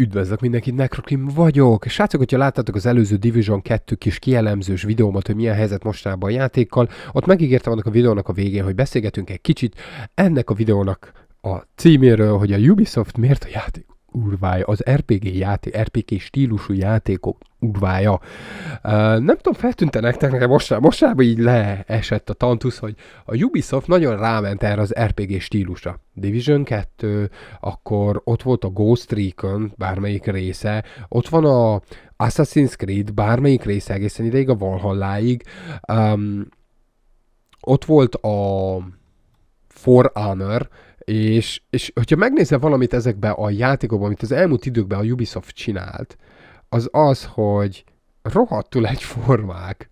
Üdvözlök mindenkit, Necrokim vagyok! Srácok, hogyha láttatok az előző Division 2 kis kielemzős videómat, hogy milyen helyzet mostanában a játékkal, ott megígértem annak a videónak a végén, hogy beszélgetünk egy kicsit ennek a videónak a címéről, hogy a Ubisoft miért a játék urvája, az RPG, játék, RPG stílusú játékok urvája. Uh, nem tudom, feltűnte nektek, nekem mostában, mostában így leesett a tantusz, hogy a Ubisoft nagyon ráment erre az RPG stílusra. Division 2, akkor ott volt a Ghost Recon, bármelyik része, ott van a Assassin's Creed, bármelyik része egészen ideig, a Valhalláig, um, ott volt a For Honor, és, és hogyha megnézel valamit ezekben a játékokban, amit az elmúlt időkben a Ubisoft csinált, az az, hogy rohadtul egyformák.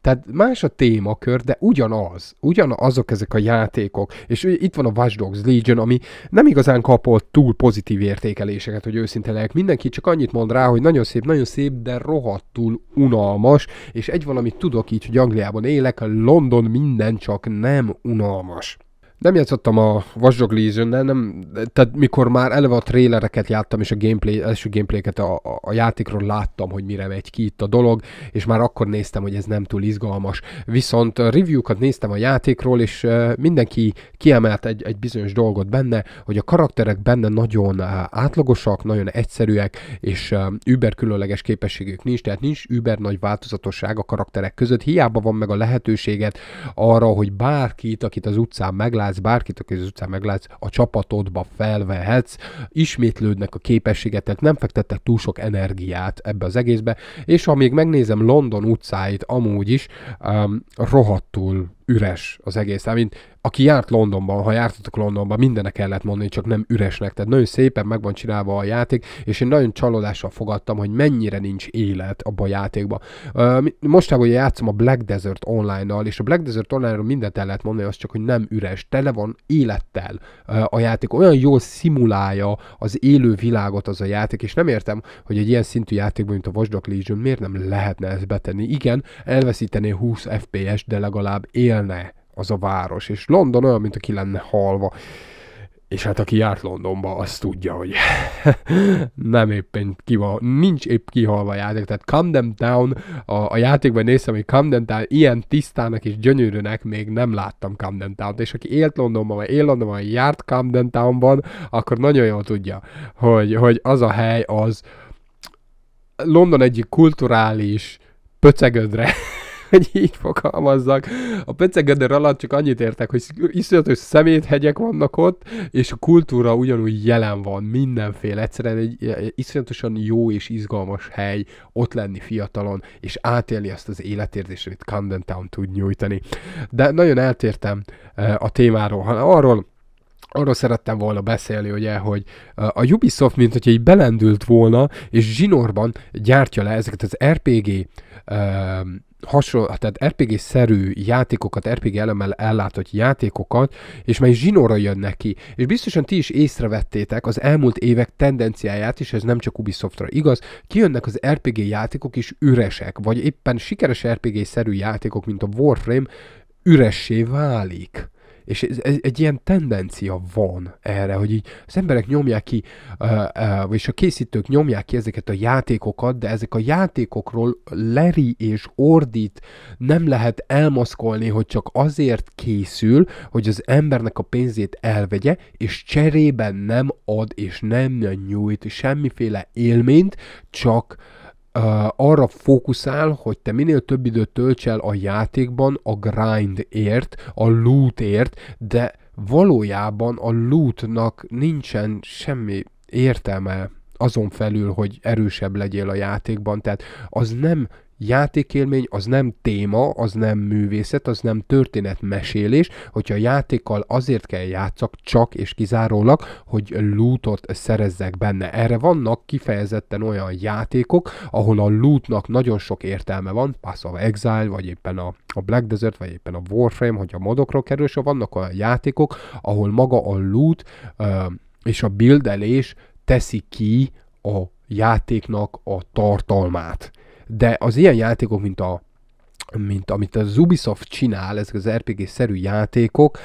Tehát más a témakör, de ugyanaz. Ugyanazok ezek a játékok. És itt van a Watch Dogs Legion, ami nem igazán kapott túl pozitív értékeléseket, hogy őszinte lehet. Mindenki csak annyit mond rá, hogy nagyon szép, nagyon szép, de rohadtul unalmas. És egy valamit tudok így, hogy Angliában élek, London minden csak nem unalmas nem játszottam a Watch Legion-nel, nem, tehát mikor már eleve a trélereket láttam, és a gameplay, első gameplayeket a, a, a, játékról láttam, hogy mire megy ki itt a dolog, és már akkor néztem, hogy ez nem túl izgalmas. Viszont review-kat néztem a játékról, és mindenki kiemelt egy, egy bizonyos dolgot benne, hogy a karakterek benne nagyon átlagosak, nagyon egyszerűek, és über különleges képességük nincs, tehát nincs über nagy változatosság a karakterek között, hiába van meg a lehetőséget arra, hogy bárkit, akit az utcán meglát, meglátsz, bárkit a az utcán meglátsz, a csapatodba felvehetsz, ismétlődnek a tehát nem fektettek túl sok energiát ebbe az egészbe, és amíg megnézem London utcáit amúgy is, um, rohadtul üres az egész. Tehát, mint aki járt Londonban, ha jártatok Londonban, mindenek el lehet mondani, csak nem üresnek. Tehát nagyon szépen meg van csinálva a játék, és én nagyon csalódással fogadtam, hogy mennyire nincs élet abban a játékban. Mostában ugye játszom a Black Desert online-nal, és a Black Desert online-ról mindent el lehet mondani, az csak, hogy nem üres. Tele van élettel a játék. Olyan jól szimulálja az élő világot az a játék, és nem értem, hogy egy ilyen szintű játékban, mint a Watch Legion, miért nem lehetne ezt betenni. Igen, elveszítené 20 FPS, de legalább él élne az a város, és London olyan, mint aki lenne halva. És hát aki járt Londonba, az tudja, hogy nem éppen kiva, nincs épp kihalva a játék. Tehát Camden Town, a, a játékban néztem, hogy Camden Town ilyen tisztának és gyönyörűnek még nem láttam Camden town -t. És aki élt Londonban, vagy él Londonban, vagy járt Camden Townban, akkor nagyon jól tudja, hogy, hogy az a hely az London egyik kulturális pöcegödre hogy így fogalmazzak. A Pöcegödör alatt csak annyit értek, hogy iszonyatos szeméthegyek vannak ott, és a kultúra ugyanúgy jelen van, mindenféle. Egyszerűen egy iszonyatosan jó és izgalmas hely ott lenni fiatalon, és átélni azt az életérzést, amit Camden Town tud nyújtani. De nagyon eltértem eh, a témáról, hanem arról, arról szerettem volna beszélni, ugye, hogy a Ubisoft, mint hogyha így belendült volna, és zsinórban gyártja le ezeket az RPG uh, ehm, hasonló, tehát RPG-szerű játékokat, RPG elemmel ellátott játékokat, és mely zsinóra jön neki. És biztosan ti is észrevettétek az elmúlt évek tendenciáját, és ez nem csak Ubisoftra igaz, kijönnek az RPG játékok is üresek, vagy éppen sikeres RPG-szerű játékok, mint a Warframe, üressé válik. És ez, ez, egy ilyen tendencia van erre, hogy így az emberek nyomják ki, vagyis a készítők nyomják ki ezeket a játékokat, de ezek a játékokról leri és ordít nem lehet elmaszkolni, hogy csak azért készül, hogy az embernek a pénzét elvegye, és cserében nem ad és nem nyújt semmiféle élményt, csak arra fókuszál, hogy te minél több időt tölts el a játékban a grindért, a lootért, de valójában a lootnak nincsen semmi értelme azon felül, hogy erősebb legyél a játékban, tehát az nem játékélmény az nem téma, az nem művészet, az nem történetmesélés, hogyha a játékkal azért kell játszak csak és kizárólag, hogy lootot szerezzek benne. Erre vannak kifejezetten olyan játékok, ahol a lootnak nagyon sok értelme van, Pass of Exile, vagy éppen a, a Black Desert, vagy éppen a Warframe, hogy a modokról kerül, so vannak olyan játékok, ahol maga a loot ö, és a bildelés teszi ki a játéknak a tartalmát de az ilyen játékok, mint a mint amit az Ubisoft csinál, ezek az RPG-szerű játékok,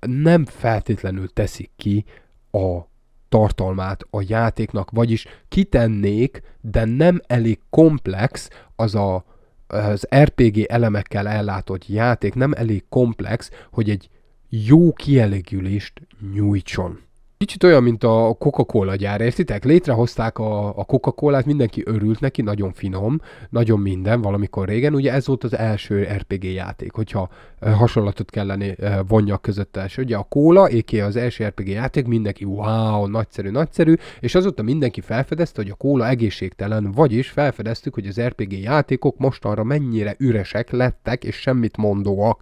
nem feltétlenül teszik ki a tartalmát a játéknak, vagyis kitennék, de nem elég komplex az a, az RPG elemekkel ellátott játék, nem elég komplex, hogy egy jó kielégülést nyújtson. Kicsit olyan, mint a Coca-Cola gyár, értitek? Létrehozták a, a Coca-Colát, mindenki örült neki, nagyon finom, nagyon minden valamikor régen. Ugye ez volt az első RPG játék, hogyha hasonlatot kellene vonja között első. Ugye a Cola, éké az első RPG játék, mindenki wow, nagyszerű, nagyszerű, és azóta mindenki felfedezte, hogy a Cola egészségtelen, vagyis felfedeztük, hogy az RPG játékok mostanra mennyire üresek lettek, és semmit mondóak.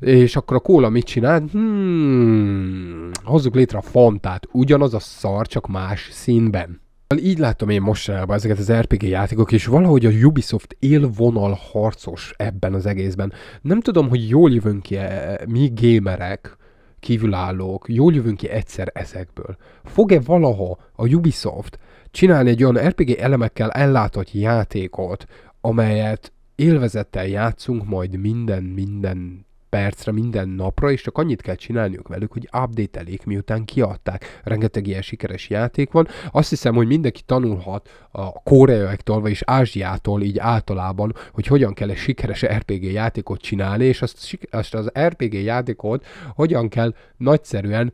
És akkor a Cola mit csinál? Hmm, hozzuk létre a fantát, ugyanaz a szar, csak más színben. Így látom én mostanában ezeket az RPG er játékok, és valahogy a Ubisoft élvonal harcos ebben az egészben. Nem tudom, hogy jól jövünk ki -e, mi gamerek, kívülállók, jól jövünk ki egyszer ezekből. Fog-e valaha a Ubisoft csinálni egy olyan RPG er elemekkel ellátott játékot, amelyet élvezettel játszunk majd minden-minden percre minden napra, és csak annyit kell csinálniuk velük, hogy update elék miután kiadták. Rengeteg ilyen sikeres játék van. Azt hiszem, hogy mindenki tanulhat a koreaiaktól, vagyis Ázsiától így általában, hogy hogyan kell egy sikeres RPG er játékot csinálni, és azt, azt az RPG er játékot hogyan kell nagyszerűen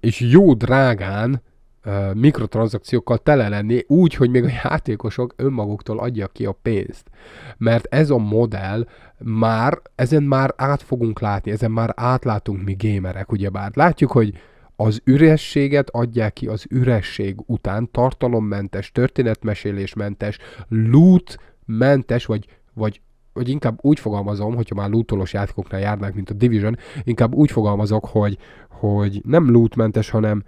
és jó drágán mikrotranszakciókkal tele lenni, úgy, hogy még a játékosok önmaguktól adják ki a pénzt. Mert ez a modell már, ezen már át fogunk látni, ezen már átlátunk mi gémerek, ugyebár. Látjuk, hogy az ürességet adják ki az üresség után, tartalommentes, történetmesélésmentes, loot mentes, vagy, vagy vagy inkább úgy fogalmazom, hogyha már lootolos játékoknál járnánk, mint a Division, inkább úgy fogalmazok, hogy, hogy nem lootmentes, hanem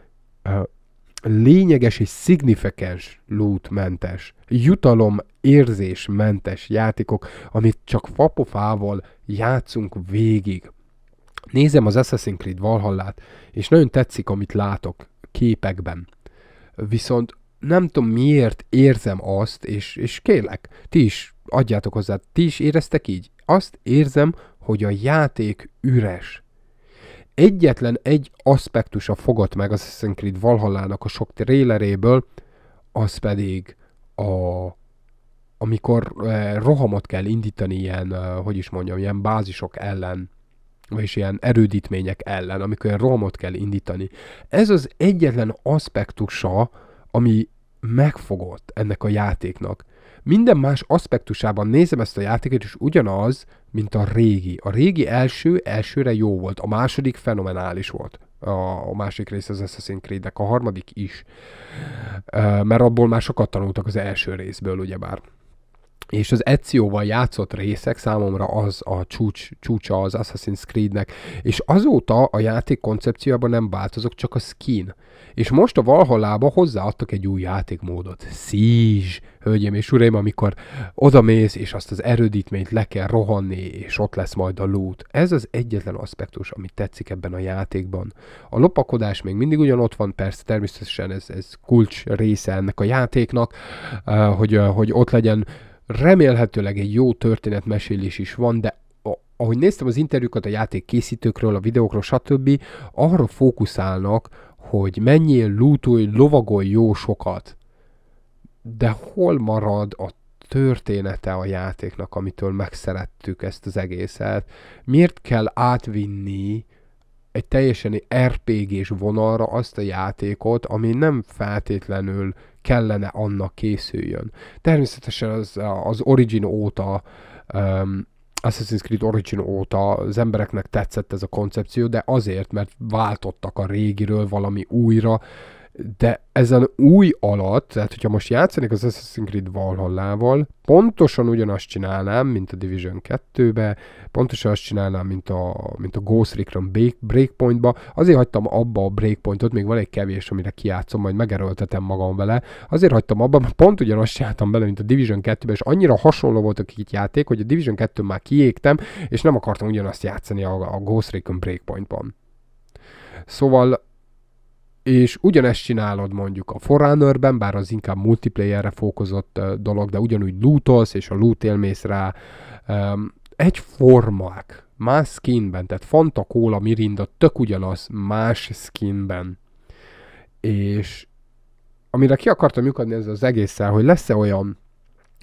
lényeges és szignifikáns lútmentes, jutalom érzésmentes játékok, amit csak fapofával játszunk végig. Nézem az Assassin's Creed Valhallát, és nagyon tetszik, amit látok képekben. Viszont nem tudom miért érzem azt, és, és kérlek, ti is adjátok hozzá, ti is éreztek így? Azt érzem, hogy a játék üres egyetlen egy aspektusa fogott meg az Assassin's Creed Valhallának a sok tréleréből, az pedig a amikor eh, rohamot kell indítani ilyen, eh, hogy is mondjam, ilyen bázisok ellen, vagyis ilyen erődítmények ellen, amikor ilyen rohamot kell indítani. Ez az egyetlen aspektusa, ami megfogott ennek a játéknak minden más aspektusában nézem ezt a játékot, és ugyanaz, mint a régi. A régi első, elsőre jó volt, a második fenomenális volt. A, a másik rész az Assassin's creed a harmadik is. Mert abból már sokat tanultak az első részből, ugyebár és az Ezio-val játszott részek számomra az a csúcs, csúcsa az Assassin's Creednek, és azóta a játék koncepciójában nem változok, csak a skin. És most a Valhallába hozzáadtak egy új játékmódot. Szízs, hölgyem és uraim, amikor mész, és azt az erődítményt le kell rohanni, és ott lesz majd a loot. Ez az egyetlen aspektus, amit tetszik ebben a játékban. A lopakodás még mindig ugyanott van, persze természetesen ez, ez kulcs része ennek a játéknak, eh, hogy, eh, hogy ott legyen remélhetőleg egy jó történetmesélés is van, de ahogy néztem az interjúkat a játék készítőkről, a videókról, stb., arra fókuszálnak, hogy menjél, lútulj, lovagolj jó sokat. De hol marad a története a játéknak, amitől megszerettük ezt az egészet? Miért kell átvinni egy teljesen RPG-s vonalra azt a játékot, ami nem feltétlenül kellene annak készüljön. Természetesen az, az Origin óta um, Assassin's Creed Origin óta az embereknek tetszett ez a koncepció, de azért, mert váltottak a régiről valami újra, de ezen új alatt, tehát hogyha most játszanék az Assassin's Creed Valhallával, pontosan ugyanazt csinálnám, mint a Division 2-be, pontosan azt csinálnám, mint a, mint a Ghost Recon Breakpoint-ba, Azért hagytam abba a Breakpointot, még van egy kevés, amire kiátszom, majd megerőltetem magam vele. Azért hagytam abba, mert pont ugyanazt csináltam bele, mint a Division 2-be, és annyira hasonló volt a két játék, hogy a Division 2-n már kiégtem, és nem akartam ugyanazt játszani a, a Ghost Recon Breakpointban. Szóval és ugyanezt csinálod mondjuk a Forerunnerben, bár az inkább multiplayerre fókozott dolog, de ugyanúgy lootolsz, és a loot élmész rá. Um, formák, más skinben, tehát Fanta, Cola, Mirinda, tök ugyanaz, más skinben. És amire ki akartam lyukadni ezzel az egésszel, hogy lesz-e olyan,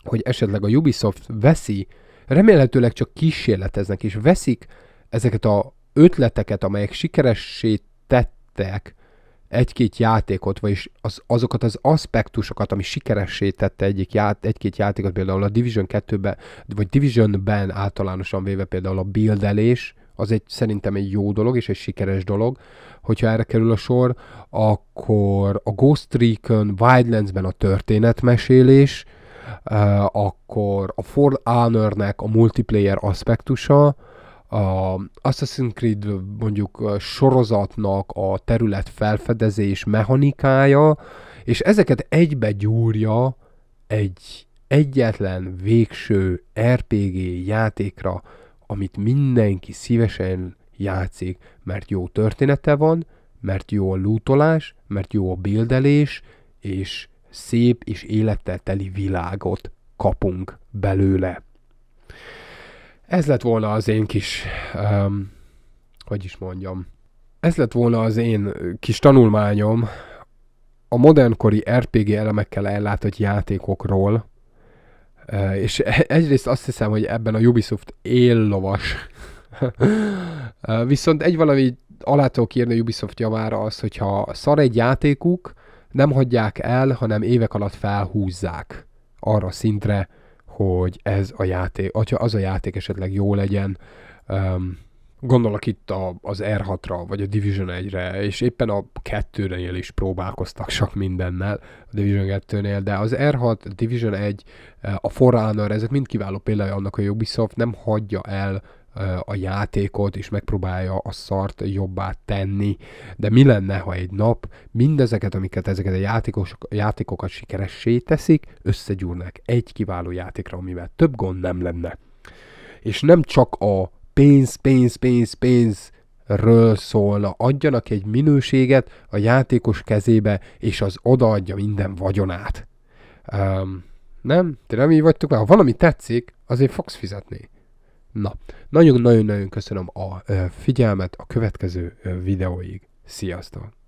hogy esetleg a Ubisoft veszi, remélhetőleg csak kísérleteznek, és veszik ezeket a ötleteket, amelyek sikeressé tettek egy-két játékot, vagyis az, azokat az aspektusokat, ami sikeressé tette egyik ját, egy-két játékot, például a Division 2-ben, vagy Division-ben általánosan véve például a bildelés, az egy szerintem egy jó dolog és egy sikeres dolog. Hogyha erre kerül a sor, akkor a Ghost Recon Wildlands-ben a történetmesélés, eh, akkor a For Honor-nek a multiplayer aspektusa, a Assassin's Creed mondjuk sorozatnak a terület felfedezés mechanikája, és ezeket egybe gyúrja egy egyetlen végső RPG játékra, amit mindenki szívesen játszik, mert jó története van, mert jó a lootolás, mert jó a bildelés, és szép és élettel teli világot kapunk belőle. Ez lett volna az én kis, um, hogy is mondjam, ez lett volna az én kis tanulmányom a modernkori RPG er elemekkel ellátott játékokról, uh, és e-, egyrészt azt hiszem, hogy ebben a Ubisoft éllovas. uh, viszont egy valami alá tudok írni a Ubisoft javára az, hogyha szar egy játékuk, nem hagyják el, hanem évek alatt felhúzzák arra szintre, hogy ez a játék, hogyha az a játék esetleg jó legyen, um, gondolok itt a, az R6-ra, vagy a Division 1-re, és éppen a 2-nél is próbálkoztak sok mindennel, a Division 2-nél, de az R6, a Division 1, a Forerunner, ezek mind kiváló példája annak, hogy a Ubisoft nem hagyja el a játékot, és megpróbálja a szart jobbá tenni. De mi lenne, ha egy nap mindezeket, amiket ezeket a játékosok játékokat sikeressé teszik, összegyúrnak egy kiváló játékra, amivel több gond nem lenne. És nem csak a pénz, pénz, pénz, pénz ről szólna, adjanak egy minőséget a játékos kezébe, és az odaadja minden vagyonát. Um, nem? Ti nem így vagytok? Ha valami tetszik, azért fogsz fizetni. Na, nagyon-nagyon-nagyon köszönöm a figyelmet a következő videóig. Sziasztok!